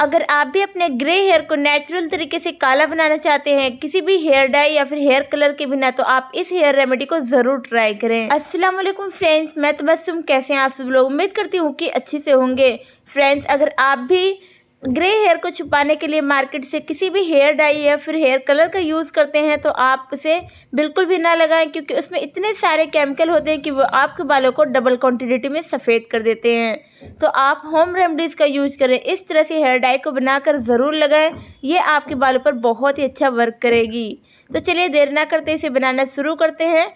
अगर आप भी अपने ग्रे हेयर को नेचुरल तरीके से काला बनाना चाहते हैं किसी भी हेयर डाई या फिर हेयर कलर के बिना तो आप इस हेयर रेमेडी को जरूर ट्राई करें अस्सलाम वालेकुम फ्रेंड्स मैं तबस्सुम कैसे हैं आप सब लोग उम्मीद करती हूँ कि अच्छे से होंगे फ्रेंड्स अगर आप भी ग्रे हेयर को छुपाने के लिए मार्केट से किसी भी हेयर डाई या फिर हेयर कलर का यूज़ करते हैं तो आप उसे बिल्कुल भी ना लगाएं क्योंकि उसमें इतने सारे केमिकल होते हैं कि वो आपके बालों को डबल क्वांटिटी में सफ़ेद कर देते हैं तो आप होम रेमडीज़ का यूज़ करें इस तरह से हेयर डाई को बनाकर ज़रूर लगाएं ये आपके बालों पर बहुत ही अच्छा वर्क करेगी तो चलिए देर ना करते इसे बनाना शुरू करते हैं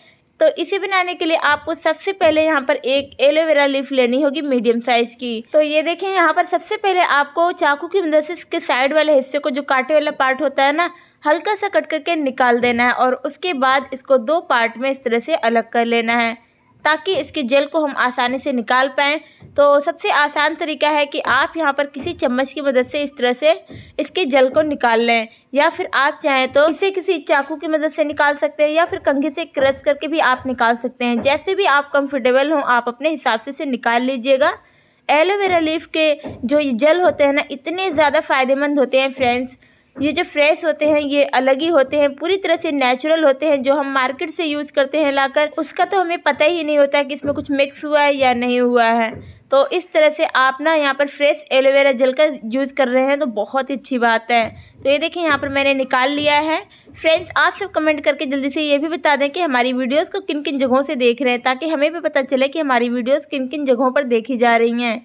तो इसे बनाने के लिए आपको सबसे पहले यहाँ पर एक एलोवेरा लीफ लेनी होगी मीडियम साइज की तो ये देखें यहाँ पर सबसे पहले आपको चाकू की मदद से इसके साइड वाले हिस्से को जो काटे वाला पार्ट होता है ना हल्का सा कट करके निकाल देना है और उसके बाद इसको दो पार्ट में इस तरह से अलग कर लेना है ताकि इसके जेल को हम आसानी से निकाल पाएँ तो सबसे आसान तरीका है कि आप यहाँ पर किसी चम्मच की मदद से इस तरह से इसके जल को निकाल लें या फिर आप चाहें तो इसे किसी चाकू की मदद से निकाल सकते हैं या फिर कंघे से क्रश करके भी आप निकाल सकते हैं जैसे भी आप कंफर्टेबल हों आप अपने हिसाब से इसे निकाल लीजिएगा एलोवेरा लीफ के जो ये जल होते हैं ना इतने ज़्यादा फ़ायदेमंद होते हैं फ्रेंड्स ये जो फ्रेश होते हैं ये अलग ही होते हैं पूरी तरह से नेचुरल होते हैं जो हम मार्केट से यूज़ करते हैं लाकर उसका तो हमें पता ही नहीं होता है कि इसमें कुछ मिक्स हुआ है या नहीं हुआ है तो इस तरह से आप ना यहाँ पर फ्रेश एलोवेरा जल का यूज़ कर रहे हैं तो बहुत ही अच्छी बात है तो ये देखिए यहाँ पर मैंने निकाल लिया है फ्रेंड्स आप सब कमेंट करके जल्दी से ये भी बता दें कि हमारी वीडियोस को किन किन जगहों से देख रहे हैं ताकि हमें भी पता चले कि हमारी वीडियोस किन किन जगहों पर देखी जा रही हैं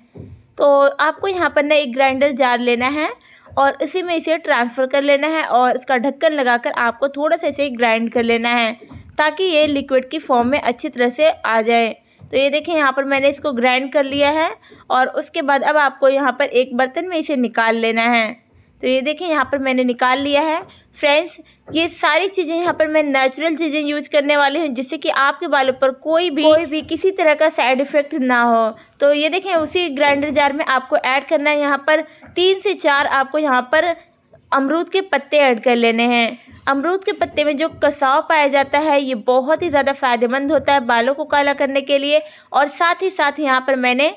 तो आपको यहाँ पर ना एक ग्राइंडर जार लेना है और इसी में इसे ट्रांसफ़र कर लेना है और इसका ढक्कन लगाकर आपको थोड़ा सा इसे ग्राइंड कर लेना है ताकि ये लिक्विड की फॉर्म में अच्छी तरह से आ जाए तो ये देखें यहाँ पर मैंने इसको ग्राइंड कर लिया है और उसके बाद अब आपको यहाँ पर एक बर्तन में इसे निकाल लेना है तो ये देखें यहाँ पर मैंने निकाल लिया है फ्रेंड्स ये सारी चीज़ें यहाँ पर मैं नेचुरल चीज़ें यूज करने वाली हूँ जिससे कि आपके बालों पर कोई भी कोई भी किसी तरह का साइड इफ़ेक्ट ना हो तो ये देखें उसी ग्राइंडर जार में आपको ऐड करना है यहाँ पर तीन से चार आपको यहाँ पर अमरूद के पत्ते ऐड कर लेने हैं अमरूद के पत्ते में जो कसाव पाया जाता है ये बहुत ही ज़्यादा फ़ायदेमंद होता है बालों को काला करने के लिए और साथ ही साथ यहाँ पर मैंने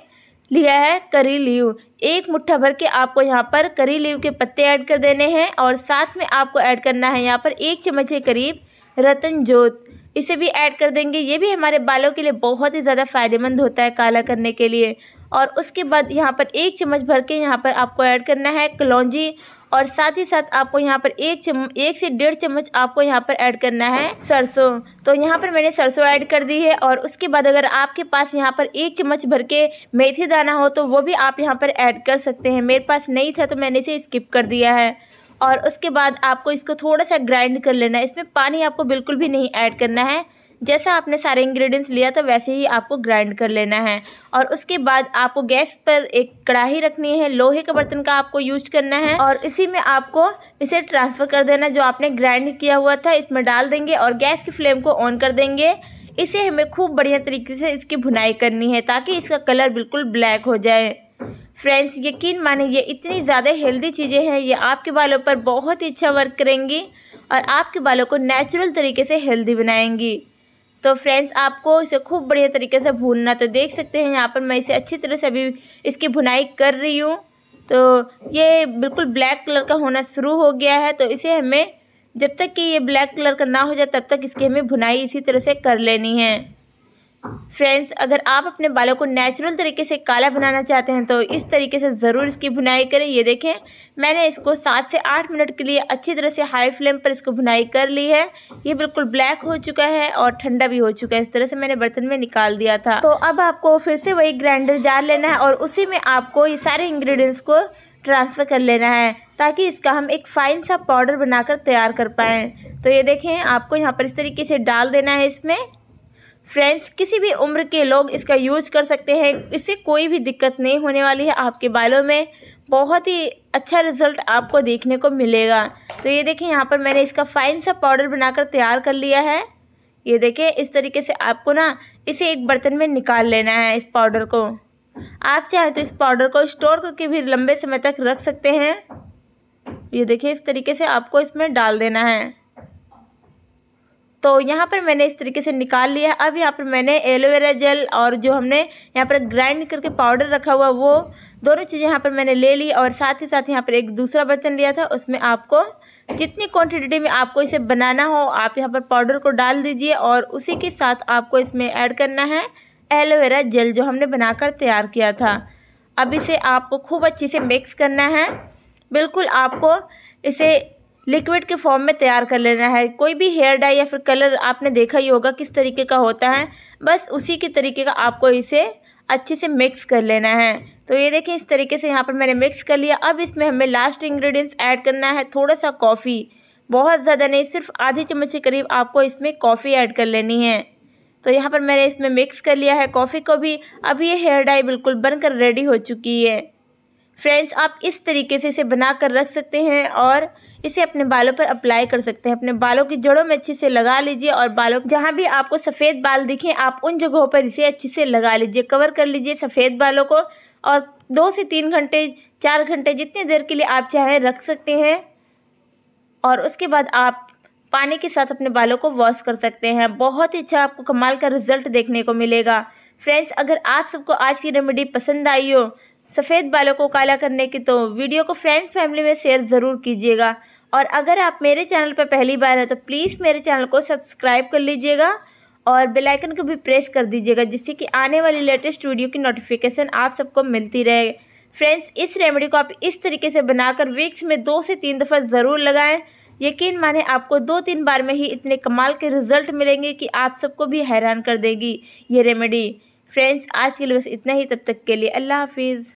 लिया है करी लीव एक मुट्ठा भर के आपको यहाँ पर करी लीव के पत्ते ऐड कर देने हैं और साथ में आपको ऐड करना है यहाँ पर एक चम्मच के करीब रतन जोत इसे भी ऐड कर देंगे ये भी हमारे बालों के लिए बहुत ही ज़्यादा फ़ायदेमंद होता है काला करने के लिए और उसके बाद यहाँ पर एक चम्मच भर के यहाँ पर आपको ऐड करना है कलौजी और साथ ही साथ आपको यहाँ पर एक चम एक से डेढ़ चम्मच आपको यहाँ पर ऐड करना है सरसों तो यहाँ पर मैंने सरसों ऐड कर दी है और उसके बाद अगर आपके पास यहाँ पर एक चम्मच भर के मेथी दाना हो तो वो भी आप यहाँ पर ऐड कर सकते हैं मेरे पास नहीं था तो मैंने इसे स्किप कर दिया है और उसके बाद आपको इसको थोड़ा सा ग्राइंड कर लेना है इसमें पानी आपको बिल्कुल भी नहीं ऐड करना है जैसा आपने सारे इंग्रेडिएंट्स लिया था तो वैसे ही आपको ग्राइंड कर लेना है और उसके बाद आपको गैस पर एक कढ़ाई रखनी है लोहे के बर्तन का आपको यूज करना है और इसी में आपको इसे ट्रांसफ़र कर देना जो आपने ग्राइंड किया हुआ था इसमें डाल देंगे और गैस की फ्लेम को ऑन कर देंगे इसे हमें खूब बढ़िया तरीके से इसकी भुनाई करनी है ताकि इसका कलर बिल्कुल ब्लैक हो जाए फ्रेंड्स यकीन माने ये इतनी ज़्यादा हेल्दी चीज़ें हैं ये आपके बालों पर बहुत ही अच्छा वर्क करेंगी और आपके बालों को नेचुरल तरीके से हेल्दी बनाएंगी तो फ्रेंड्स आपको इसे खूब बढ़िया तरीके से भूनना तो देख सकते हैं यहाँ पर मैं इसे अच्छी तरह से अभी इसकी भुनाई कर रही हूँ तो ये बिल्कुल ब्लैक कलर का होना शुरू हो गया है तो इसे हमें जब तक कि ये ब्लैक कलर का ना हो जाए तब तक इसकी हमें भुनाई इसी तरह से कर लेनी है फ्रेंड्स अगर आप अपने बालों को नेचुरल तरीके से काला बनाना चाहते हैं तो इस तरीके से ज़रूर इसकी भुनाई करें ये देखें मैंने इसको सात से आठ मिनट के लिए अच्छी तरह से हाई फ्लेम पर इसको भुनाई कर ली है ये बिल्कुल ब्लैक हो चुका है और ठंडा भी हो चुका है इस तरह से मैंने बर्तन में निकाल दिया था तो अब आपको फिर से वही ग्राइंडर जार लेना है और उसी में आपको ये सारे इन्ग्रीडियंट्स को ट्रांसफ़र कर लेना है ताकि इसका हम एक फ़ाइन सा पाउडर बनाकर तैयार कर पाएँ तो ये देखें आपको यहाँ पर इस तरीके से डाल देना है इसमें फ्रेंड्स किसी भी उम्र के लोग इसका यूज कर सकते हैं इससे कोई भी दिक्कत नहीं होने वाली है आपके बालों में बहुत ही अच्छा रिजल्ट आपको देखने को मिलेगा तो ये देखें यहाँ पर मैंने इसका फाइन सा पाउडर बनाकर तैयार कर लिया है ये देखें इस तरीके से आपको ना इसे एक बर्तन में निकाल लेना है इस पाउडर को आप चाहें तो इस पाउडर को स्टोर करके भी लंबे समय तक रख सकते हैं ये देखिए इस तरीके से आपको इसमें डाल देना है तो यहाँ पर मैंने इस तरीके से निकाल लिया अब यहाँ पर मैंने एलोवेरा जेल और जो हमने यहाँ पर ग्राइंड करके पाउडर रखा हुआ वो दोनों चीज़ें यहाँ पर मैंने ले ली और साथ ही साथ यहाँ पर एक दूसरा बर्तन लिया था उसमें आपको जितनी क्वांटिटी में आपको इसे बनाना हो आप यहाँ पर पाउडर को डाल दीजिए और उसी के साथ आपको इसमें ऐड करना है एलोवेरा जेल जो हमने बनाकर तैयार किया था अब इसे आपको खूब अच्छे से मिक्स करना है बिल्कुल आपको इसे लिक्विड के फॉर्म में तैयार कर लेना है कोई भी हेयर डाई या फिर कलर आपने देखा ही होगा किस तरीके का होता है बस उसी के तरीके का आपको इसे अच्छे से मिक्स कर लेना है तो ये देखिए इस तरीके से यहाँ पर मैंने मिक्स कर लिया अब इसमें हमें लास्ट इंग्रेडिएंट्स ऐड करना है थोड़ा सा कॉफ़ी बहुत ज़्यादा नहीं सिर्फ आधी चम्मच के करीब आपको इसमें कॉफ़ी ऐड कर लेनी है तो यहाँ पर मैंने इसमें मिक्स कर लिया है कॉफ़ी को भी अब ये हेयर डाई बिल्कुल बनकर रेडी हो चुकी है फ्रेंड्स आप इस तरीके से इसे बना कर रख सकते हैं और इसे अपने बालों पर अप्लाई कर सकते हैं अपने बालों की जड़ों में अच्छे से लगा लीजिए और बालों जहाँ भी आपको सफ़ेद बाल दिखें आप उन जगहों पर इसे अच्छे से लगा लीजिए कवर कर लीजिए सफ़ेद बालों को और दो से तीन घंटे चार घंटे जितनी देर के लिए आप चाहें रख सकते हैं और उसके बाद आप पानी के साथ अपने बालों को वॉश कर सकते हैं बहुत ही अच्छा आपको कमाल का रिजल्ट देखने को मिलेगा फ्रेंड्स अगर आप सबको आज की रेमेडी पसंद आई हो सफ़ेद बालों को काला करने की तो वीडियो को फ्रेंड्स फैमिली में शेयर ज़रूर कीजिएगा और अगर आप मेरे चैनल पर पहली बार हैं तो प्लीज़ मेरे चैनल को सब्सक्राइब कर लीजिएगा और बेल आइकन को भी प्रेस कर दीजिएगा जिससे कि आने वाली लेटेस्ट वीडियो की नोटिफिकेशन आप सबको मिलती रहे फ्रेंड्स इस रेमेडी को आप इस तरीके से बनाकर वीक्स में दो से तीन दफ़ा ज़रूर लगाएं यकीन माने आपको दो तीन बार में ही इतने कमाल के रिजल्ट मिलेंगे कि आप सबको भी हैरान कर देगी ये रेमेडी फ्रेंड्स आज के लिए बस इतना ही तब तक के लिए अल्लाह हाफिज़